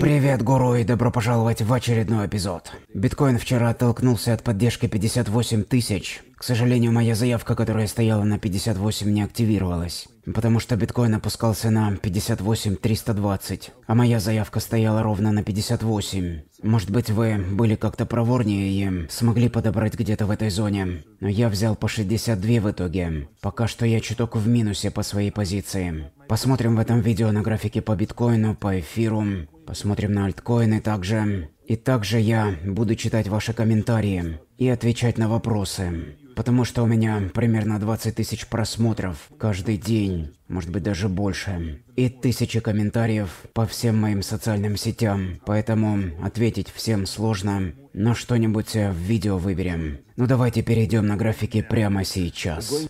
Привет, гуру, и добро пожаловать в очередной эпизод. Биткоин вчера оттолкнулся от поддержки 58 тысяч к сожалению, моя заявка, которая стояла на 58, не активировалась, потому что биткоин опускался на 58 320, а моя заявка стояла ровно на 58. Может быть, вы были как-то проворнее и смогли подобрать где-то в этой зоне. Но я взял по 62 в итоге. Пока что я чуток в минусе по своей позиции. Посмотрим в этом видео на графике по биткоину, по эфиру, посмотрим на альткоины также. И также я буду читать ваши комментарии и отвечать на вопросы потому что у меня примерно 20 тысяч просмотров каждый день, может быть даже больше, и тысячи комментариев по всем моим социальным сетям, поэтому ответить всем сложно, но что-нибудь в видео выберем. Ну давайте перейдем на графики прямо сейчас.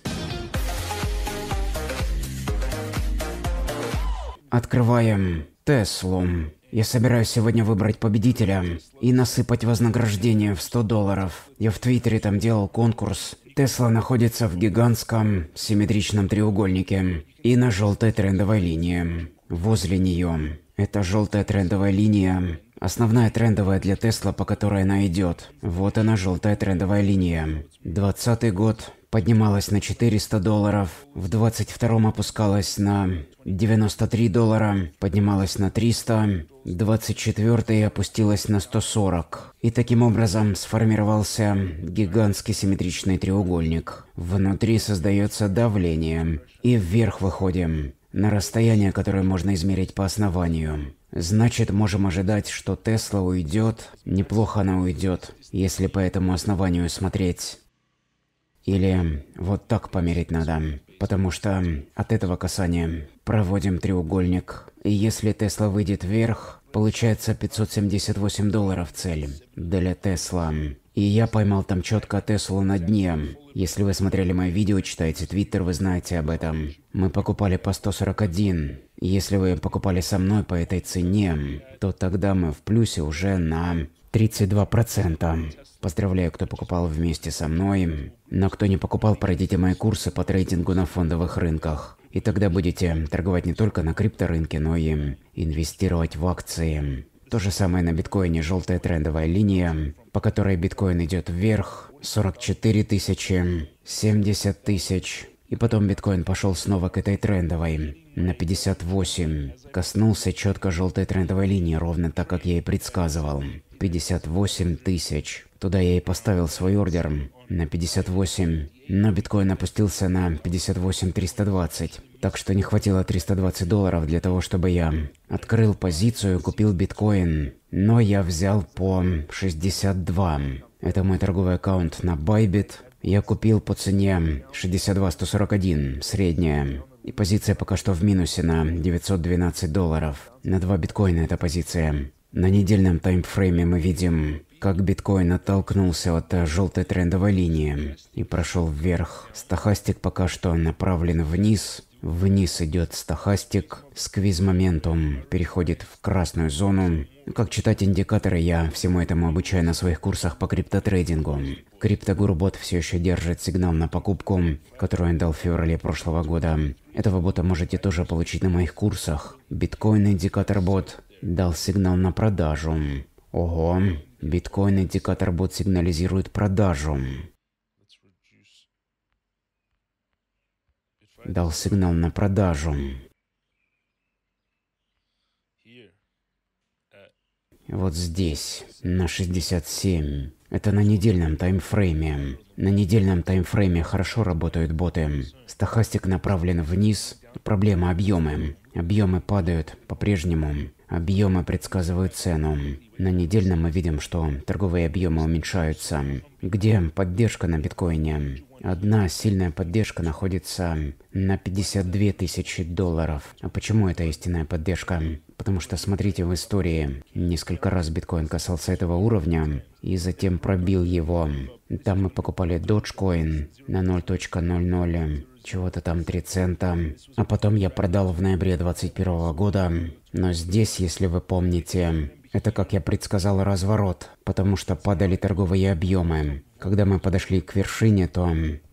Открываем Теслу. Я собираюсь сегодня выбрать победителя и насыпать вознаграждение в 100 долларов. Я в Твиттере там делал конкурс. Тесла находится в гигантском симметричном треугольнике и на желтой трендовой линии. Возле нее. Это желтая трендовая линия Основная трендовая для Тесла, по которой она идет. Вот она, желтая трендовая линия. Двадцатый год поднималась на 400 долларов, в 22-м опускалась на 93 доллара, поднималась на 300, 24-й опустилась на 140. И таким образом сформировался гигантский симметричный треугольник. Внутри создается давление, и вверх выходим на расстояние, которое можно измерить по основанию. Значит, можем ожидать, что Тесла уйдет. Неплохо она уйдет, если по этому основанию смотреть. Или вот так померить надо, потому что от этого касания проводим треугольник. И если Тесла выйдет вверх, получается 578 долларов цель для Тесла. И я поймал там четко Теслу на дне. Если вы смотрели мои видео, читаете твиттер, вы знаете об этом. Мы покупали по 141. Если вы покупали со мной по этой цене, то тогда мы в плюсе уже на 32%. Поздравляю, кто покупал вместе со мной. Но кто не покупал, пройдите мои курсы по трейдингу на фондовых рынках. И тогда будете торговать не только на крипторынке, но и инвестировать в акции. То же самое на биткоине желтая трендовая линия, по которой биткоин идет вверх, 44 тысячи, 70 тысяч. И потом биткоин пошел снова к этой трендовой на 58. Коснулся четко желтой трендовой линии, ровно так, как я и предсказывал. 58 тысяч. Туда я и поставил свой ордер на 58. Но биткоин опустился на 58 320. Так что не хватило 320 долларов для того, чтобы я открыл позицию, купил биткоин. Но я взял по 62. Это мой торговый аккаунт на Bybit. Я купил по цене 62.141, средняя. И позиция пока что в минусе на 912 долларов. На 2 биткоина эта позиция. На недельном таймфрейме мы видим, как биткоин оттолкнулся от э, желтой трендовой линии и прошел вверх. Стохастик пока что направлен вниз. Вниз идет стохастик, Сквиз моментум переходит в красную зону. Как читать индикаторы, я всему этому обучаю на своих курсах по криптотрейдингу. Криптогуру-бот все еще держит сигнал на покупку, которую он дал в феврале прошлого года. Этого бота можете тоже получить на моих курсах. Биткоин-индикатор-бот дал сигнал на продажу. Ого, биткоин-индикатор-бот сигнализирует продажу. Дал сигнал на продажу. Вот здесь, на 67. Это на недельном таймфрейме. На недельном таймфрейме хорошо работают боты. Стохастик направлен вниз, проблема объемы. Объемы падают по-прежнему. Объемы предсказывают цену. На недельном мы видим, что торговые объемы уменьшаются. Где поддержка на биткоине? Одна сильная поддержка находится на 52 тысячи долларов. А почему это истинная поддержка? Потому что, смотрите, в истории несколько раз биткоин касался этого уровня и затем пробил его. Там мы покупали Dogecoin на 0.00 чего-то там 3 цента. А потом я продал в ноябре 21 года. Но здесь, если вы помните, это, как я предсказал, разворот, потому что падали торговые объемы. Когда мы подошли к вершине, то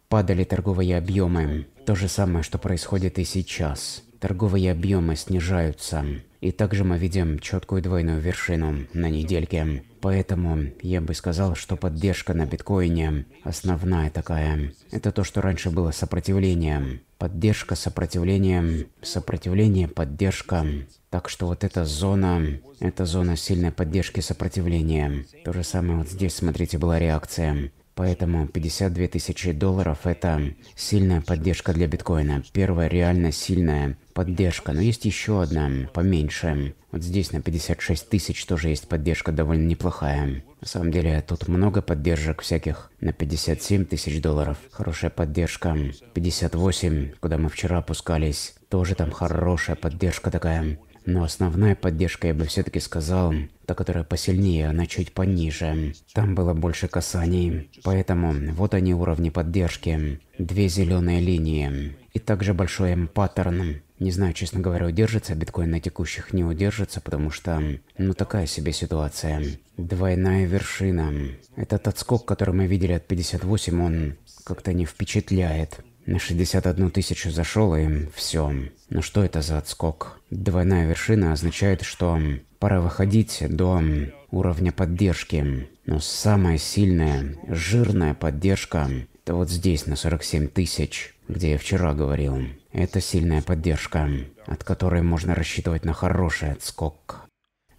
падали торговые объемы. То же самое, что происходит и сейчас. Торговые объемы снижаются. И также мы видим четкую двойную вершину на недельке. Поэтому я бы сказал, что поддержка на биткоине основная такая. Это то, что раньше было сопротивлением. Поддержка, сопротивление, сопротивление, поддержка. Так что вот эта зона, это зона сильной поддержки сопротивления. То же самое вот здесь, смотрите, была реакция. Поэтому 52 тысячи долларов – это сильная поддержка для биткоина. Первая реально сильная поддержка. Но есть еще одна, поменьше. Вот здесь на 56 тысяч тоже есть поддержка довольно неплохая. На самом деле тут много поддержек всяких на 57 тысяч долларов. Хорошая поддержка. 58, куда мы вчера опускались. Тоже там хорошая поддержка такая но основная поддержка, я бы все-таки сказал, та, которая посильнее, она чуть пониже. Там было больше касаний. Поэтому вот они уровни поддержки. Две зеленые линии. И также большой М-паттерн. Не знаю, честно говоря, удержится биткоин на текущих, не удержится, потому что, ну, такая себе ситуация. Двойная вершина. Этот отскок, который мы видели от 58, он как-то не впечатляет. На 61 тысячу зашел и все. Ну что это за отскок? Двойная вершина означает, что пора выходить до уровня поддержки. Но самая сильная, жирная поддержка это вот здесь, на 47 тысяч, где я вчера говорил. Это сильная поддержка, от которой можно рассчитывать на хороший отскок.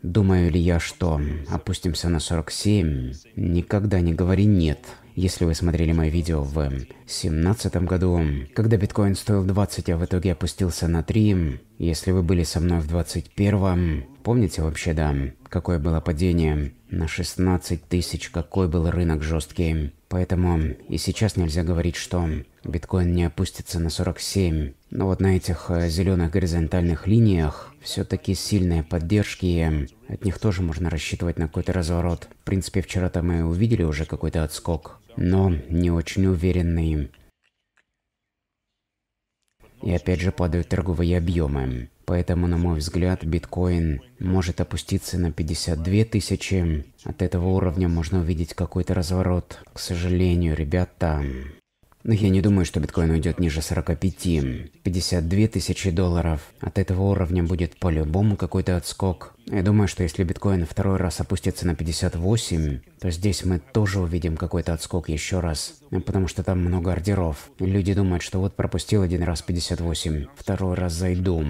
Думаю ли я, что опустимся на 47? Никогда не говори «нет». Если вы смотрели мое видео в 2017 году, когда биткоин стоил 20, а в итоге опустился на 3, если вы были со мной в 21 Помните вообще, да, какое было падение на 16 тысяч, какой был рынок жесткий. Поэтому и сейчас нельзя говорить, что биткоин не опустится на 47. Но вот на этих э, зеленых горизонтальных линиях все-таки сильные поддержки, от них тоже можно рассчитывать на какой-то разворот. В принципе, вчера-то мы увидели уже какой-то отскок, но не очень уверенный. И опять же падают торговые объемы. Поэтому, на мой взгляд, биткоин может опуститься на 52 тысячи. От этого уровня можно увидеть какой-то разворот. К сожалению, ребята. Но я не думаю, что биткоин уйдет ниже 45. 52 тысячи долларов. От этого уровня будет по-любому какой-то отскок. Я думаю, что если биткоин второй раз опустится на 58, то здесь мы тоже увидим какой-то отскок еще раз, потому что там много ордеров. Люди думают, что вот пропустил один раз 58, второй раз зайду.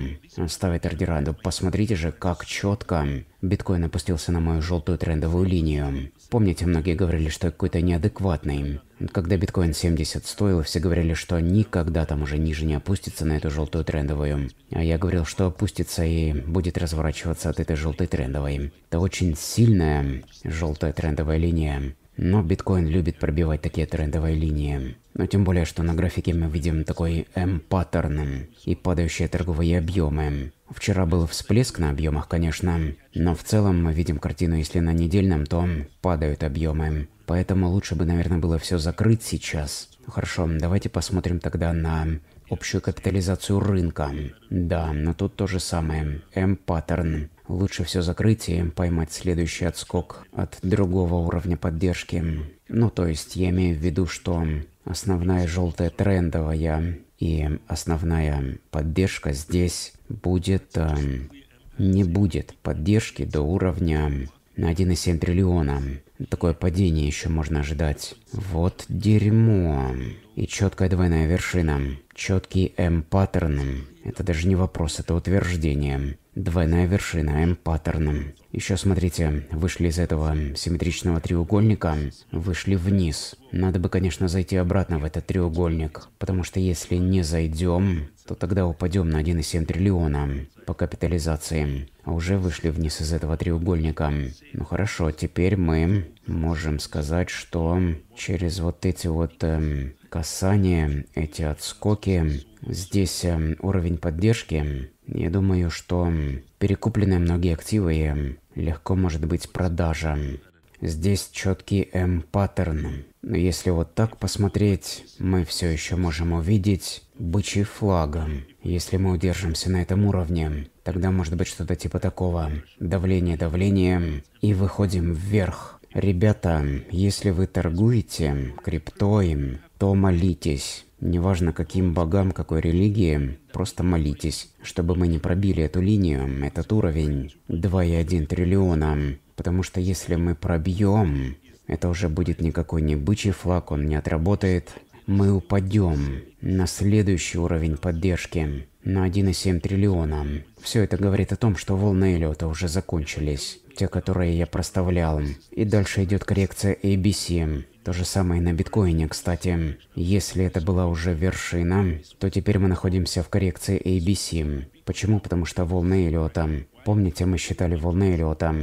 Ставит ордера. Да посмотрите же, как четко биткоин опустился на мою желтую трендовую линию. Помните, многие говорили, что я какой-то неадекватный. Когда биткоин 70 стоил, все говорили, что никогда там уже ниже не опустится на эту желтую трендовую. А я говорил, что опустится и будет разворачиваться от этой желтой трендовой. Это очень сильная желтая трендовая линия. Но биткоин любит пробивать такие трендовые линии. Но тем более, что на графике мы видим такой М-паттерн и падающие торговые объемы. Вчера был всплеск на объемах, конечно, но в целом мы видим картину, если на недельном, то падают объемы. Поэтому лучше бы, наверное, было все закрыть сейчас. Хорошо, давайте посмотрим тогда на общую капитализацию рынка. Да, но тут то же самое. М-паттерн. Лучше все закрыть и поймать следующий отскок от другого уровня поддержки. Ну, то есть я имею в виду, что основная желтая трендовая и основная поддержка здесь будет... Э, не будет поддержки до уровня на 1,7 триллиона. Такое падение еще можно ожидать. Вот дерьмо. И четкая двойная вершина. Четкий М-паттерн. Это даже не вопрос, это утверждение двойная вершина М паттерном. Еще смотрите, вышли из этого симметричного треугольника, вышли вниз. Надо бы, конечно, зайти обратно в этот треугольник, потому что если не зайдем, то тогда упадем на 1,7 триллиона по капитализации. А уже вышли вниз из этого треугольника. Ну хорошо, теперь мы можем сказать, что через вот эти вот эм, касания, эти отскоки, здесь эм, уровень поддержки я думаю, что перекуплены многие активы и легко может быть продажа. Здесь четкий М-паттерн. Но если вот так посмотреть, мы все еще можем увидеть бычий флаг. Если мы удержимся на этом уровне, тогда может быть что-то типа такого. Давление, давление, и выходим вверх. Ребята, если вы торгуете криптоим, то молитесь. Неважно, каким богам, какой религии, просто молитесь, чтобы мы не пробили эту линию, этот уровень 2,1 триллиона. Потому что если мы пробьем, это уже будет никакой не бычий флаг, он не отработает. Мы упадем на следующий уровень поддержки, на 1,7 триллиона. Все это говорит о том, что волны Эллиота уже закончились, те, которые я проставлял. И дальше идет коррекция ABC. То же самое и на биткоине, кстати. Если это была уже вершина, то теперь мы находимся в коррекции ABC. Почему? Потому что волны Эллиота. Помните, мы считали волны Эллиота.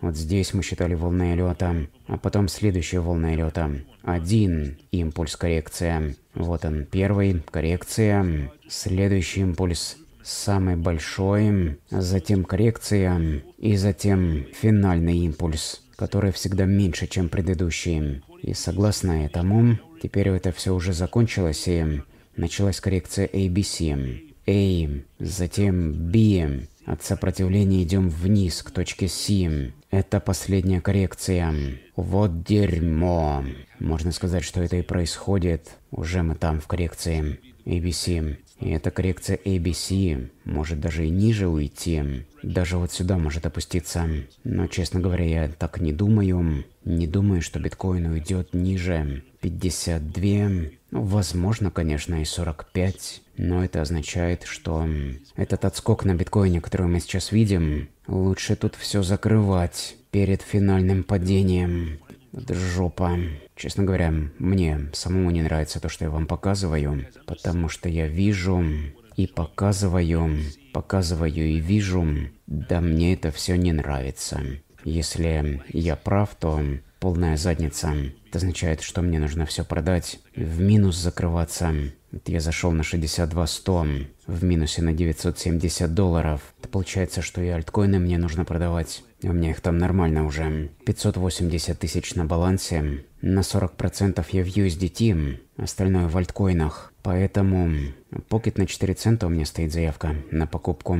Вот здесь мы считали волны Эллиота, а потом следующая волна Эллиота. Один импульс коррекция. Вот он, первый, коррекция. Следующий импульс самый большой, затем коррекция и затем финальный импульс которые всегда меньше, чем предыдущие. И согласно этому, теперь это все уже закончилось, и началась коррекция ABC. A, затем B. От сопротивления идем вниз к точке C. Это последняя коррекция. Вот дерьмо. Можно сказать, что это и происходит. Уже мы там в коррекции ABC. И эта коррекция ABC может даже и ниже уйти. Даже вот сюда может опуститься. Но, честно говоря, я так не думаю. Не думаю, что биткоин уйдет ниже 52. Ну, возможно, конечно, и 45. Но это означает, что этот отскок на биткоине, который мы сейчас видим, лучше тут все закрывать перед финальным падением. Это жопа. Честно говоря, мне самому не нравится то, что я вам показываю, потому что я вижу и показываю, показываю и вижу, да мне это все не нравится. Если я прав, то полная задница. Это означает, что мне нужно все продать, в минус закрываться, я зашел на 62.100 в минусе на 970 долларов. Это получается, что и альткоины мне нужно продавать. У меня их там нормально уже. 580 тысяч на балансе. На 40% я в USDT, остальное в альткоинах. Поэтому Pocket на 4 цента у меня стоит заявка на покупку.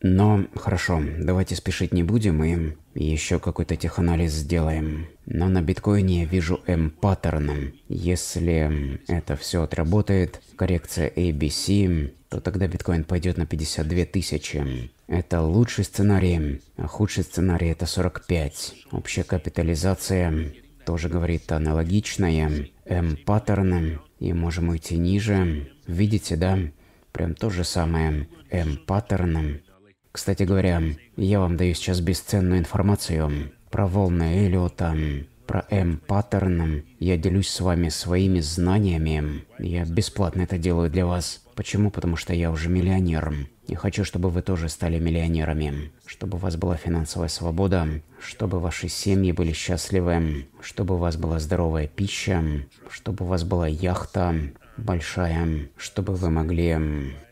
Но хорошо, давайте спешить не будем и еще какой-то теханализ сделаем. Но на биткоине я вижу M-паттерн. Если это все отработает, коррекция ABC, то тогда биткоин пойдет на 52 тысячи. Это лучший сценарий, а худший сценарий это 45. Общая капитализация тоже говорит аналогичное. М-паттерн, и можем уйти ниже. Видите, да? Прям то же самое. М-паттерн. Кстати говоря, я вам даю сейчас бесценную информацию про волны Эллиота, про М-паттерн. Я делюсь с вами своими знаниями. Я бесплатно это делаю для вас. Почему? Потому что я уже миллионер. И хочу, чтобы вы тоже стали миллионерами. Чтобы у вас была финансовая свобода, чтобы ваши семьи были счастливы, чтобы у вас была здоровая пища, чтобы у вас была яхта, большая, чтобы вы могли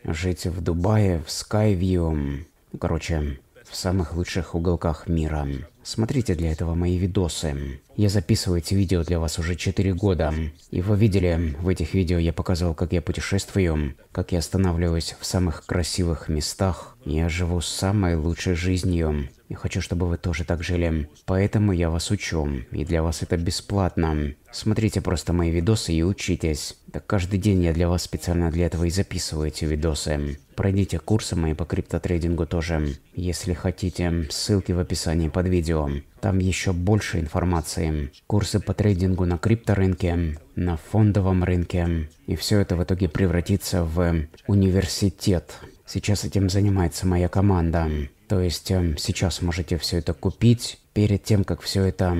жить в Дубае, в Скайвью, Короче, в самых лучших уголках мира. Смотрите для этого мои видосы. Я записываю эти видео для вас уже 4 года. И вы видели, в этих видео я показывал, как я путешествую, как я останавливаюсь в самых красивых местах. Я живу самой лучшей жизнью. И хочу, чтобы вы тоже так жили. Поэтому я вас учу. И для вас это бесплатно. Смотрите просто мои видосы и учитесь. Так каждый день я для вас специально для этого и записываю эти видосы. Пройдите курсы мои по криптотрейдингу тоже. Если хотите, ссылки в описании под видео. Там еще больше информации. Курсы по трейдингу на крипторынке, на фондовом рынке. И все это в итоге превратится в университет. Сейчас этим занимается моя команда. То есть э, сейчас можете все это купить перед тем, как все это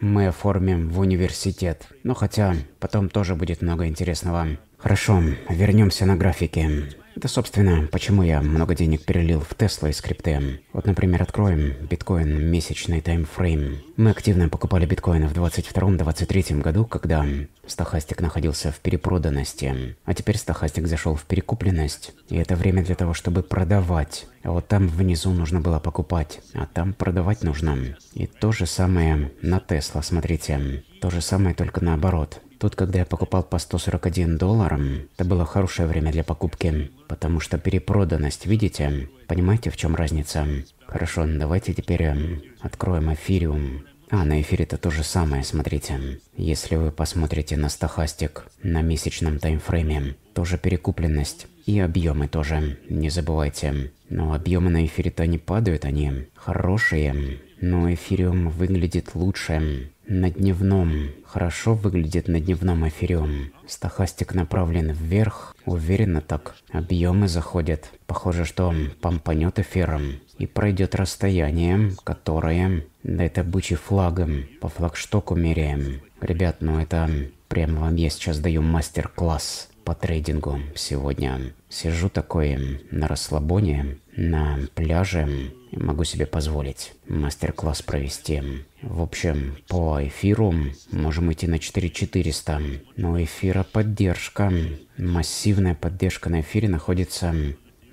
мы оформим в университет. Ну хотя потом тоже будет много интересного. Хорошо, вернемся на графики. Это, собственно, почему я много денег перелил в Тесла и крипты. Вот, например, откроем биткоин месячный таймфрейм. Мы активно покупали биткоины в 22-23 году, когда стахастик находился в перепроданности. А теперь стахастик зашел в перекупленность. И это время для того, чтобы продавать. А вот там внизу нужно было покупать, а там продавать нужно. И то же самое на Тесла, смотрите. То же самое, только наоборот. Тут, когда я покупал по 141 долларам, это было хорошее время для покупки, потому что перепроданность, видите? Понимаете, в чем разница? Хорошо, ну давайте теперь эм, откроем эфириум. А, на эфире это то же самое, смотрите. Если вы посмотрите на стахастик на месячном таймфрейме, тоже перекупленность. И объемы тоже, не забывайте. Но объемы на эфире-то не падают, они хорошие. Но эфириум выглядит лучше. На дневном. Хорошо выглядит на дневном эфириум. Стахастик направлен вверх, уверенно так. Объемы заходят. Похоже, что он помпанет эфиром. И пройдет расстояние, которое... Да это бычий флагом. По флагштоку меряем. Ребят, ну это... Прямо вам я сейчас даю мастер-класс по трейдингу сегодня. Сижу такой на расслабоне, на пляже, могу себе позволить мастер-класс провести. В общем, по эфиру можем идти на 4400, но эфира поддержка, массивная поддержка на эфире находится,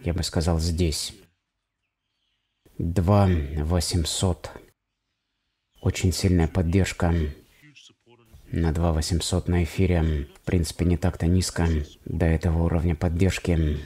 я бы сказал, здесь. 2800. Очень сильная поддержка на 2800 на эфире. В принципе, не так-то низко до этого уровня поддержки.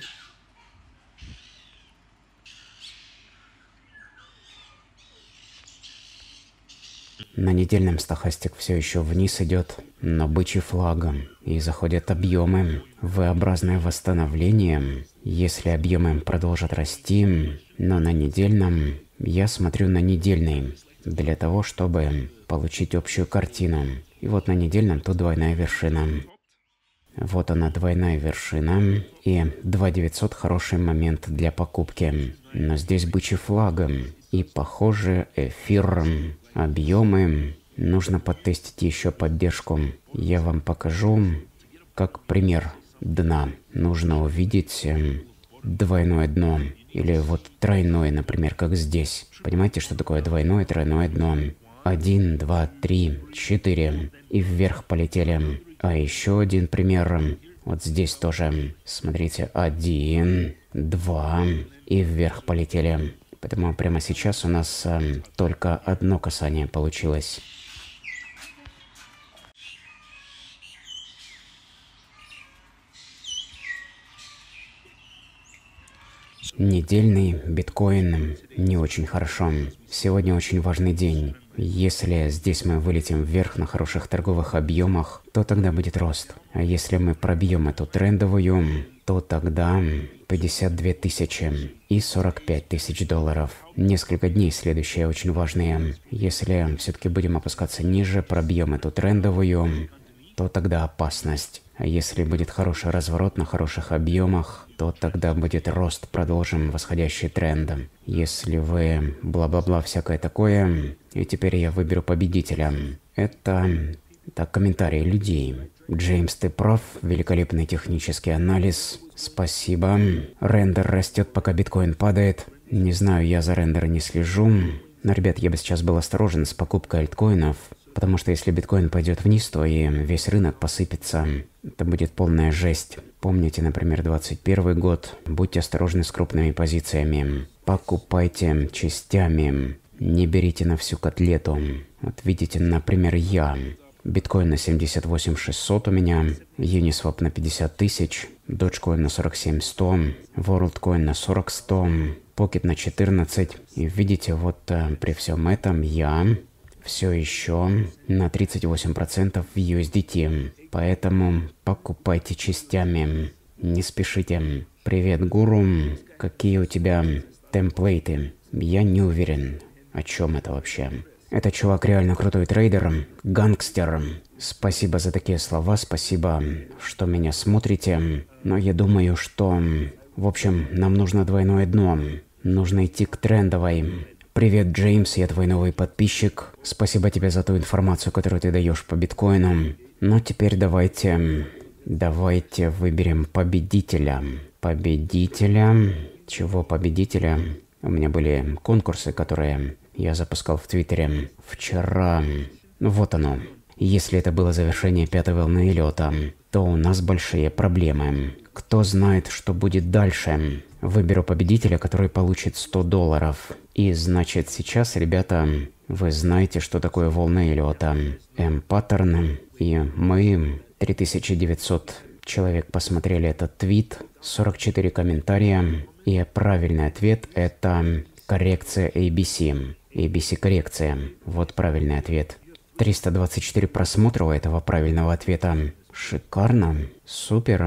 На недельном стахастик все еще вниз идет, но бычий флагом, и заходят объемы. V-образное восстановление. Если объемы продолжат расти, но на недельном, я смотрю на недельный, для того, чтобы получить общую картину. И вот на недельном тут двойная вершина. Вот она, двойная вершина. И 2900 хороший момент для покупки. Но здесь бычий флаг. И похоже, эфир, объемы. Нужно потестить еще поддержку. Я вам покажу, как пример дна. Нужно увидеть двойное дно. Или вот тройное, например, как здесь. Понимаете, что такое двойное, тройное дно? Один, два, три, четыре. И вверх полетели. А еще один пример. Вот здесь тоже. Смотрите, один, два. И вверх полетели. Поэтому прямо сейчас у нас э, только одно касание получилось. Недельный биткоин не очень хорошо. Сегодня очень важный день. Если здесь мы вылетим вверх на хороших торговых объемах, то тогда будет рост. А если мы пробьем эту трендовую, то тогда 52 тысячи и 45 тысяч долларов. Несколько дней следующие очень важные. Если все-таки будем опускаться ниже, пробьем эту трендовую, то тогда опасность. А если будет хороший разворот на хороших объемах, то тогда будет рост, продолжим восходящий трендом. Если вы бла-бла-бла всякое такое, и теперь я выберу победителя. Это... Так, комментарии людей. Джеймс, ты прав, великолепный технический анализ. Спасибо. Рендер растет, пока биткоин падает. Не знаю, я за рендер не слежу. Но, ребят, я бы сейчас был осторожен с покупкой альткоинов, потому что если биткоин пойдет вниз, то и весь рынок посыпется. Это будет полная жесть. Помните, например, 21 год. Будьте осторожны с крупными позициями. Покупайте частями. Не берите на всю котлету. Вот видите, например, я. Биткоин на 78 600 у меня, Uniswap на 50 тысяч, Dogecoin на 47 100, ворлдкоин на 40 100, Pocket на 14. И видите, вот э, при всем этом я все еще на 38% в USDT. Поэтому покупайте частями. Не спешите. Привет, гуру. Какие у тебя темплейты? Я не уверен, о чем это вообще. Этот чувак реально крутой трейдер, гангстер. Спасибо за такие слова, спасибо, что меня смотрите. Но я думаю, что... В общем, нам нужно двойное дно. Нужно идти к трендовой. Привет, Джеймс, я твой новый подписчик. Спасибо тебе за ту информацию, которую ты даешь по биткоину. Но ну, теперь давайте... Давайте выберем победителя. Победителя... Чего победителя? У меня были конкурсы, которые я запускал в Твиттере вчера. Ну, вот оно. Если это было завершение пятой волны Эллиота, то у нас большие проблемы. Кто знает, что будет дальше. Выберу победителя, который получит 100 долларов. И значит сейчас, ребята, вы знаете, что такое волна Эллиота. М-паттерн. И мы, 3900 человек посмотрели этот твит, 44 комментария. И правильный ответ – это коррекция ABC. ABC коррекция. Вот правильный ответ. 324 просмотра у этого правильного ответа. Шикарно. Супер.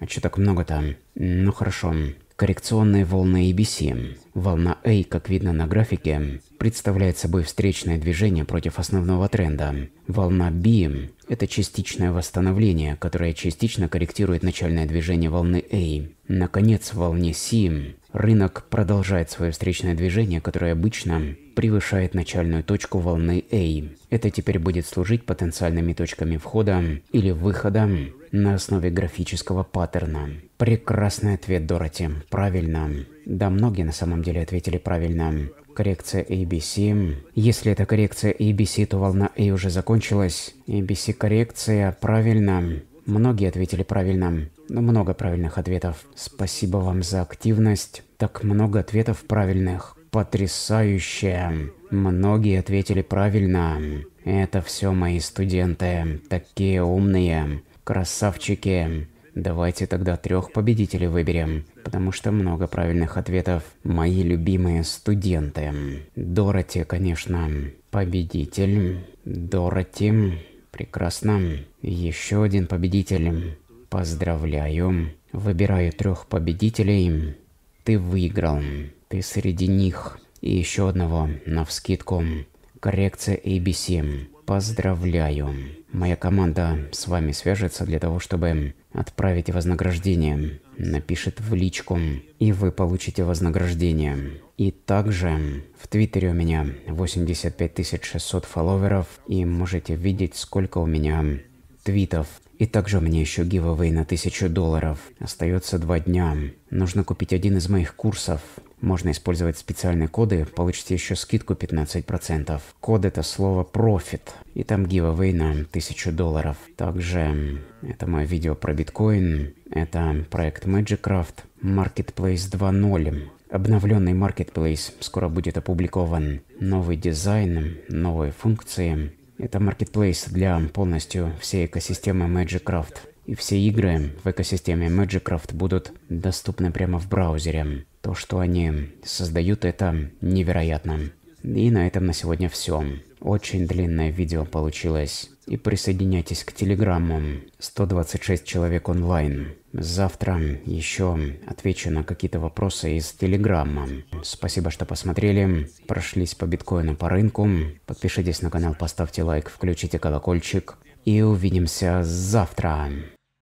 А чё так много там, Ну хорошо. Коррекционная волна ABC. Волна A, как видно на графике, представляет собой встречное движение против основного тренда. Волна B – это частичное восстановление, которое частично корректирует начальное движение волны A. Наконец, в волне C рынок продолжает свое встречное движение, которое обычно превышает начальную точку волны A. Это теперь будет служить потенциальными точками входа или выхода на основе графического паттерна. Прекрасный ответ, Дороти. Правильно. Да, многие на самом деле ответили правильно. Коррекция ABC. Если это коррекция ABC, то волна A уже закончилась. ABC коррекция, правильно. Многие ответили правильно. Но много правильных ответов. Спасибо вам за активность. Так много ответов правильных потрясающе. Многие ответили правильно. Это все мои студенты, такие умные, красавчики. Давайте тогда трех победителей выберем, потому что много правильных ответов. Мои любимые студенты. Дороти, конечно, победитель. Дороти, прекрасно. Еще один победитель. Поздравляю. Выбираю трех победителей. Ты выиграл. Ты среди них. И еще одного, навскидку. Коррекция ABC. Поздравляю. Моя команда с вами свяжется для того, чтобы отправить вознаграждение. Напишет в личку, и вы получите вознаграждение. И также в Твиттере у меня 85 600 фолловеров, и можете видеть, сколько у меня твитов. И также у меня еще гивовый на 1000 долларов. Остается два дня. Нужно купить один из моих курсов. Можно использовать специальные коды, получите еще скидку 15%. Код это слово profit. И там giveaway на 1000 долларов. Также это мое видео про биткоин. Это проект Magicraft. Marketplace 2.0. Обновленный Marketplace скоро будет опубликован. Новый дизайн, новые функции. Это Marketplace для полностью всей экосистемы Magicraft. И все игры в экосистеме Magicraft будут доступны прямо в браузере. То, что они создают, это невероятно. И на этом на сегодня все. Очень длинное видео получилось. И присоединяйтесь к Телеграмму. 126 человек онлайн. Завтра еще отвечу на какие-то вопросы из Телеграмма. Спасибо, что посмотрели. Прошлись по биткоину по рынку. Подпишитесь на канал, поставьте лайк, включите колокольчик. И увидимся завтра.